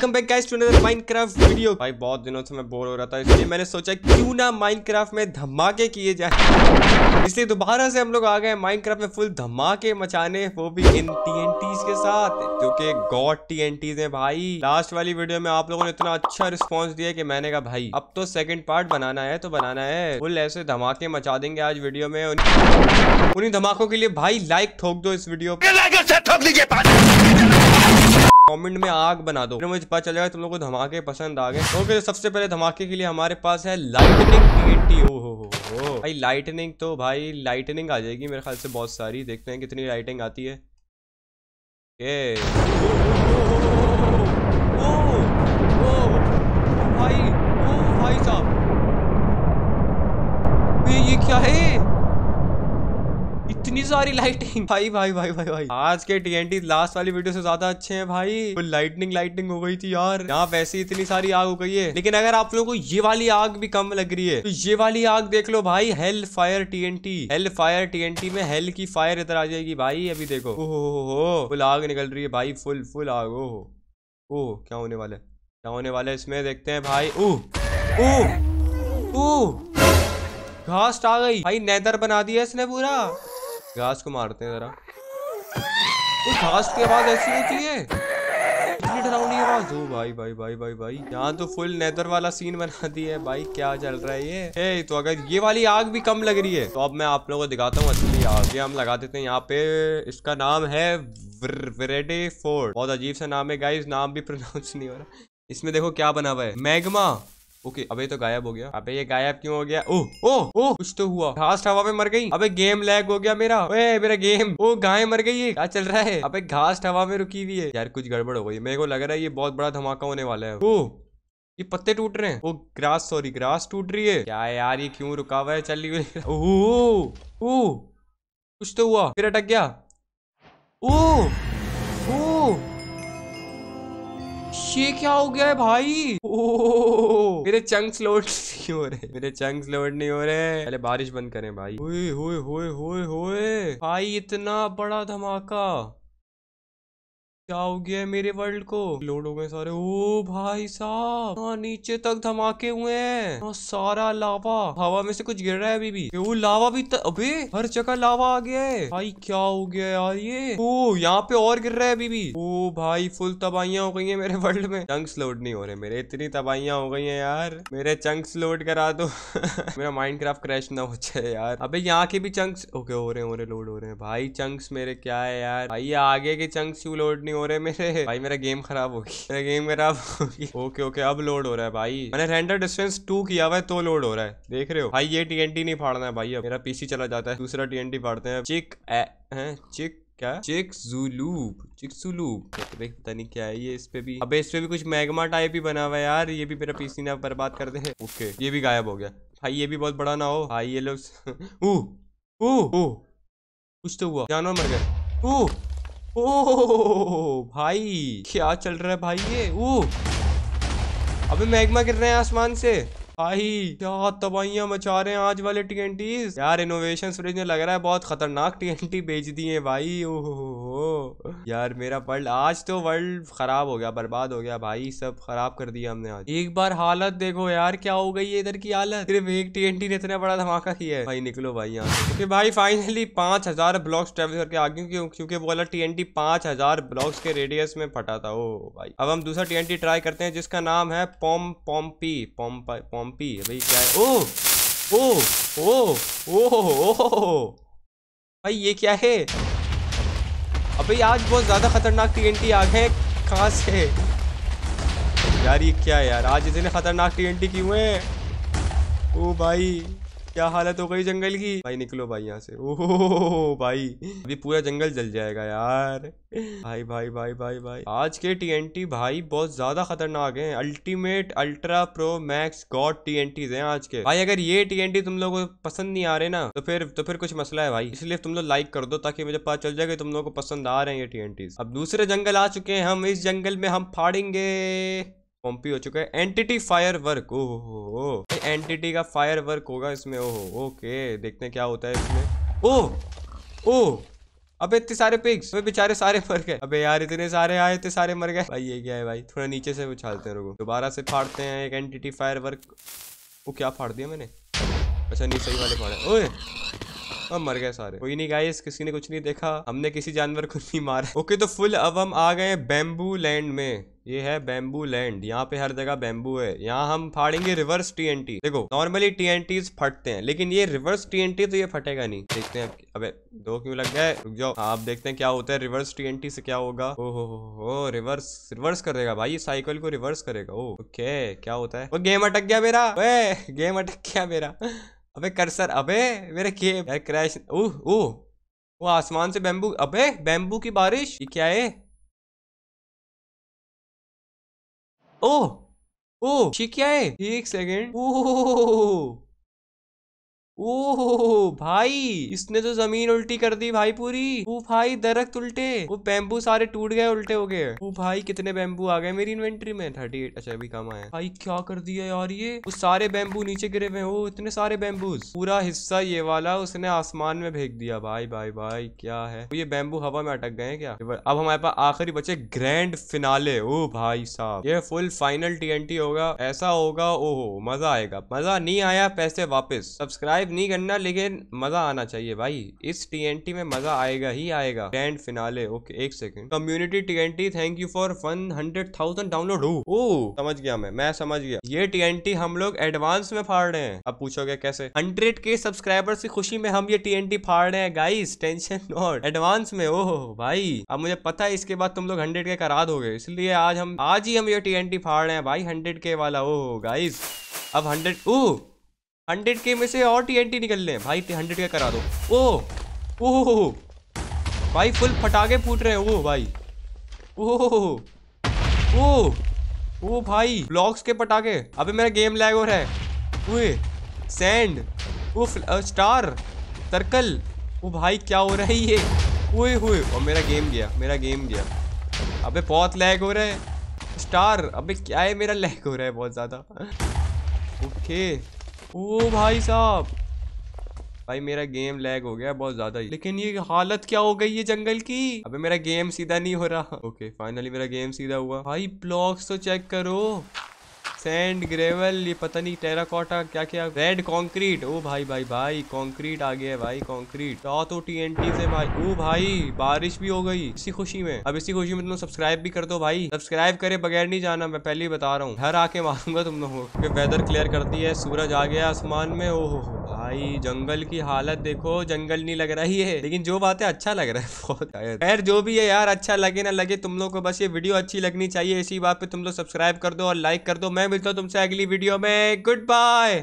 welcome back guys to another Minecraft video भाई बहुत दिनों से मैं बोर हो रहा था इसलिए मैंने सोचा क्यों ना माइनक्राफ्ट में धमाके किए जाए इसलिए दोबारा से हम लोग आ गए माइनक्राफ्ट में फुल धमाके मचाने वो भी इन टीएनटीज के साथ जो कि गॉड टीएनटीज है भाई लास्ट वाली वीडियो में आप लोगों ने इतना अच्छा रिस्पॉन्स दिया कि मैंने कहा भाई अब तो सेकंड पार्ट बनाना है तो बनाना है फुल ऐसे धमाके मचा देंगे आज वीडियो में उन्हीं धमाकों के लिए भाई लाइक ठोक दो इस वीडियो पे ठोक दीजिए कमेंट में आग बना दो मुझे पता जाएगा तुम लोग को धमाके पसंद आ गए ओके तो सबसे पहले धमाके के लिए हमारे पास है लाइटनिंग टी ओ हो भाई लाइटनिंग तो भाई लाइटनिंग आ जाएगी मेरे ख्याल से बहुत सारी देखते हैं कितनी लाइटिंग आती है सारी लाइटिंग भाई भाई भाई भाई भाई आज के टीएनटी लास्ट वाली वीडियो से ज्यादा अच्छे हैं भाई वो लाइटनिंग लाइटनिंग हो गई थी यार यहाँ वैसे इतनी सारी आग हो गई है लेकिन अगर आप लोगों को ये वाली आग भी कम लग रही है तो ये वाली आग देख लो भाई hell fire TNT hell fire TNT में हेल की फायर इधर आ जाएगी भाई अभी देखो ओहो फुल आग निकल रही है भाई फुल फुल आग ओहो ओ क्या होने वाला है क्या होने वाला है इसमें देखते हैं भाई ओह ओह ओह घास आ गई भाई नेदर बना दिया इसने पूरा घास को मारते हैं जरा घास की आवाज ऐसी होती है इतनी डरावनी आवाज हो भाई भाई भाई भाई भाई यहाँ तो फुल नेदर वाला सीन बना दी है भाई क्या चल रहा है ये ए, तो अगर ये वाली आग भी कम लग रही है तो अब मैं आप लोगों को दिखाता हूँ असली आग ये हम लगा देते हैं यहाँ पे इसका नाम है वरेडे फोर्ड बहुत अजीब सा नाम है नाम भी प्रोनाउंस नहीं हो रहा इसमें देखो क्या बना हुआ है मैगमा ओके अबे तो गायब हो गया अबे ये गायब क्यों हो गया ओह ओह ओ कुछ तो हुआ घास हवा में मर गई अबे गेम लैग हो गया मेरा ओए मेरा गेम ओ गाय मर गई है क्या चल रहा है अबे घास हवा में रुकी हुई है यार कुछ गड़बड़ हो गई मेरे को लग रहा है ये बहुत बड़ा धमाका होने वाला है ओ ये पत्ते टूट रहे हैं ओ ग्रास सॉरी ग्रास टूट रही है क्या यार ये क्यों रुका हुआ है चल रही ओह कुछ तो हुआ फिर अटक गया ओह ये क्या हो गया है भाई ओ मेरे चंक्स लोड नहीं हो रहे मेरे चंक्स लोड नहीं हो रहे पहले बारिश बंद करें भाई होए होए होए होए होए भाई इतना बड़ा धमाका क्या हो गया मेरे वर्ल्ड को लोड हो गए सारे ओ भाई साहब हाँ नीचे तक धमाके हुए हैं हाँ सारा लावा हवा में से कुछ गिर रहा है अभी भी वो लावा भी त... अबे हर जगह लावा आ गया है भाई क्या हो गया यार ये ओ यहाँ पे और गिर रहा है अभी भी ओ भाई फुल तबाहियां हो गई है मेरे वर्ल्ड में चंक्स लोड नहीं हो रहे मेरे इतनी तबाहियां हो गई है यार मेरे चंक्स लोड करा दो मेरा माइंड क्रैश ना हो जाए यार अबे यहाँ के भी चंक्स ओके हो रहे हो रहे लोड हो रहे हैं भाई चंक्स मेरे क्या है यार भाई आगे के चंक्स क्यों लोड नहीं हो हो रहे मेरे भाई मेरा गेम खराब होगी मेरा गेम खराब होगी ओके ओके अब लोड हो रहा है भाई मैंने रेंडर डिस्टेंस टू किया हुआ है तो लोड हो रहा है देख रहे हो भाई ये टीएनटी नहीं फाड़ना है भाई अब मेरा पीसी चला जाता है दूसरा टीएनटी फाड़ते हैं चिक है चिक क्या चिक जुलूप चिक जुलूब देख पता नहीं क्या है ये इस पे भी अबे इस पे भी कुछ मैग्मा टाइप ही बना हुआ है यार ये भी मेरा पीसी ना बर्बाद कर दे ओके ये भी गायब हो गया भाई ये भी बहुत बड़ा ना हो भाई ये लोग कुछ तो हुआ जानवर मर गए ओ भाई क्या चल रहा है भाई ये ओ अबे मैग्मा गिर रहे हैं आसमान से भाई क्या तबाहियां मचा रहे हैं आज वाले टीएनटीज यार इनोवेशन फ्रिज ने लग रहा है बहुत खतरनाक टीएनटी बेच दिए भाई ओहो यार मेरा वर्ल्ड आज तो वर्ल्ड खराब हो गया बर्बाद हो गया भाई सब खराब कर दिया हमने आज एक बार हालत देखो यार क्या हो गई है इधर की हालत सिर्फ एक टीएनटी ने इतना बड़ा धमाका किया है भाई निकलो भाई यहाँ से भाई फाइनली पांच हजार ब्लॉक्स ट्रेवल करके आ गई क्योंकि बोला टीएनटी पांच हजार ब्लॉक्स के रेडियस में फटा था ओ भाई अब हम दूसरा टीएनटी ट्राई करते हैं जिसका नाम है पॉम पॉम्पी पॉम्पा पॉम्पी भाई क्या है ओ ओ ओ ओ ओ भाई ये क्या है अबे आज बहुत ज़्यादा खतरनाक टी आ गए कहाँ से यार ये क्या है यार आज इतने खतरनाक टी क्यों है ओ भाई क्या हालत हो तो गई जंगल की भाई निकलो भाई यहाँ से ओहो भाई अभी पूरा जंगल जल जाएगा यार भाई भाई भाई भाई भाई आज के टीएनटी भाई बहुत ज्यादा खतरनाक हैं ultimate ultra pro max god TNT हैं आज के भाई अगर ये टीएनटी तुम लोगों को पसंद नहीं आ रहे ना तो फिर तो फिर कुछ मसला है भाई इसलिए तुम लोग लाइक कर दो ताकि मुझे पता चल जाएगा तुम लोग को पसंद आ रहे हैं ये टीएनटी अब दूसरे जंगल आ चुके हैं हम इस जंगल में हम फाड़ेंगे पॉम्पी हो चुका है एंटिटी फायर वर्क ओहो एंटिटी का फायर वर्क होगा इसमें ओहो ओके देखते हैं क्या होता है इसमें ओ ओ अबे इतने सारे पिग्स अबे बेचारे सारे मर गए अबे यार इतने सारे आए इतने सारे मर गए भाई ये क्या है भाई थोड़ा नीचे से उछालते हैं रुको दोबारा से फाड़ते हैं एक एंटिटी फायर वर्क वो क्या फाड़ दिया मैंने अच्छा नहीं सही वाले फाड़े ओए हम मर गए सारे कोई नहीं गाइस किसी ने कुछ नहीं देखा हमने किसी जानवर को नहीं मारा ओके तो फुल अब हम आ गए बेम्बू लैंड में ये है बेम्बू लैंड यहाँ पे हर जगह बेम्बू है यहाँ हम फाड़ेंगे रिवर्स टीएनटी देखो नॉर्मली टीएनटीज फटते हैं लेकिन ये रिवर्स टीएनटी तो ये फटेगा नहीं देखते हैं अबे दो क्यों लग गए रुक जाओ आप हाँ, देखते हैं क्या होता है रिवर्स टीएनटी से क्या होगा ओ हो हो रिवर्स रिवर्स कर देगा भाई साइकिल को रिवर्स करेगा ओ ओके क्या होता है वो गेम अटक गया मेरा वे गेम अटक गया मेरा अबे कर्सर अबे मेरे के क्रैश ओह ओह वो आसमान से बैम्बू अबे बैम्बू की बारिश ये क्या है ओह ओह ठीक क्या है एक सेकेंड ओह ओह भाई इसने तो जमीन उल्टी कर दी भाई पूरी वो भाई दरख्त उल्टे वो बेम्बू सारे टूट गए उल्टे हो गए वो भाई कितने बेम्बू आ गए मेरी इन्वेंट्री में थर्टी एट अच्छा अभी कम आया भाई क्या कर दिया यार ये वो सारे बेम्बू नीचे गिरे हुए हो इतने सारे बैम्बूज पूरा हिस्सा ये वाला उसने आसमान में फेंक दिया भाई भाई भाई क्या है ये बेम्बू हवा में अटक गए क्या अब हमारे पास आखिरी बचे ग्रैंड फिनाले ओ भाई साहब ये फुल फाइनल टी होगा ऐसा होगा ओहो मजा आएगा मजा नहीं आया पैसे वापिस सब्सक्राइब शायद नहीं करना लेकिन मजा आना चाहिए भाई इस टीएनटी में मजा आएगा ही आएगा ग्रैंड फिनाले ओके एक second community TNT thank you for one hundred thousand download हो समझ गया मैं मैं समझ गया ये टीएनटी हम लोग एडवांस में फाड़ रहे हैं अब पूछोगे कैसे हंड्रेड के सब्सक्राइबर्स की खुशी में हम ये टीएनटी फाड़ रहे हैं गाइस टेंशन नॉट एडवांस में ओह भाई अब मुझे पता है इसके बाद तुम लोग हंड्रेड के करा दोगे इसलिए आज हम आज ही हम ये टीएनटी फाड़ रहे हैं भाई हंड्रेड के वाला ओह गाइस अब हंड्रेड ओह हंड्रेड के में से और टी निकल ले भाई हंड्रेड का करा दो ओह ओह भाई फुल फटाके फूट रहे हो भाई ओ ओह ओ भाई ब्लॉक्स के पटाखे अभी मेरा गेम लैग हो रहा है ओए सैंड उफ स्टार सर्कल ओ भाई क्या हो रहा है ये ओए हुए और मेरा गेम गया मेरा गेम गया अबे बहुत लैग हो रहा है स्टार अबे क्या है मेरा लैग हो रहा है बहुत ज़्यादा ओके ओ भाई साहब भाई मेरा गेम लैग हो गया बहुत ज्यादा लेकिन ये हालत क्या हो गई है जंगल की अबे मेरा गेम सीधा नहीं हो रहा ओके फाइनली मेरा गेम सीधा हुआ भाई ब्लॉक्स तो चेक करो सैंड ग्रेवल ये पता नहीं टेराकोटा क्या क्या रेड कंक्रीट ओ भाई भाई भाई कंक्रीट आ गया है भाई कंक्रीट तो एन टीएनटी से भाई ओ भाई बारिश भी हो गई इसी खुशी में अब इसी खुशी में तुम सब्सक्राइब भी कर दो भाई सब्सक्राइब करे बगैर नहीं जाना मैं पहले ही बता रहा हूँ घर आके मारूंगा तुम लोगों को वेदर क्लियर करती है सूरज आ गया आसमान में ओ हो भाई जंगल की हालत देखो जंगल नहीं लग रही है लेकिन जो बात है अच्छा लग रहा है बहुत खैर जो भी है यार अच्छा लगे ना लगे तुम लोग को बस ये वीडियो अच्छी लगनी चाहिए इसी बात पे तुम लोग सब्सक्राइब कर दो और लाइक कर दो मैं मिलता हूँ तुमसे अगली वीडियो में गुड बाय